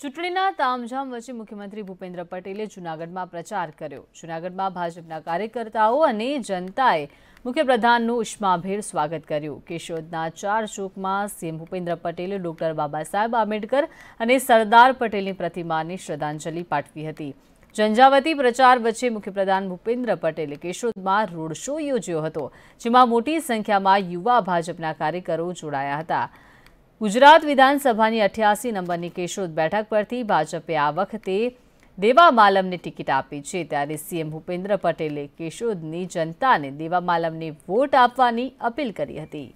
ચૂંટણીના તામઝામ વચ્ચે મુખ્યમંત્રી ભૂપેન્દ્ર પટેલે જૂનાગઢમાં પ્રચાર કર્યો જૂનાગઢમાં ભાજપના કાર્યકર્તાઓ અને જનતાએ મુખ્યપ્રધાનનું ઉષ્માભેર સ્વાગત કર્યું કેશોદના ચાર ચોકમાં સીએમ ભૂપેન્દ્ર પટેલે ડોક્ટર બાબા સાહેબ આંબેડકર અને સરદાર પટેલની પ્રતિમાને શ્રદ્ધાંજલિ પાઠવી હતી ઝંઝાવતી પ્રચાર વચ્ચે મુખ્યપ્રધાન ભૂપેન્દ્ર પટેલે કેશોદમાં રોડ શો યોજ્યો હતો જેમાં મોટી સંખ્યામાં યુવા ભાજપના કાર્યકરો જોડાયા હતા ગુજરાત વિધાનસભાની અઠ્યાસી નંબરની કેશોદ બેઠક પરથી ભાજપે આ વખતે દેવા માલમને ટિકિટ આપી છે ત્યારે સીએમ ભૂપેન્દ્ર પટેલે કેશોદની જનતાને દેવા માલમને વોટ આપવાની અપીલ કરી હતી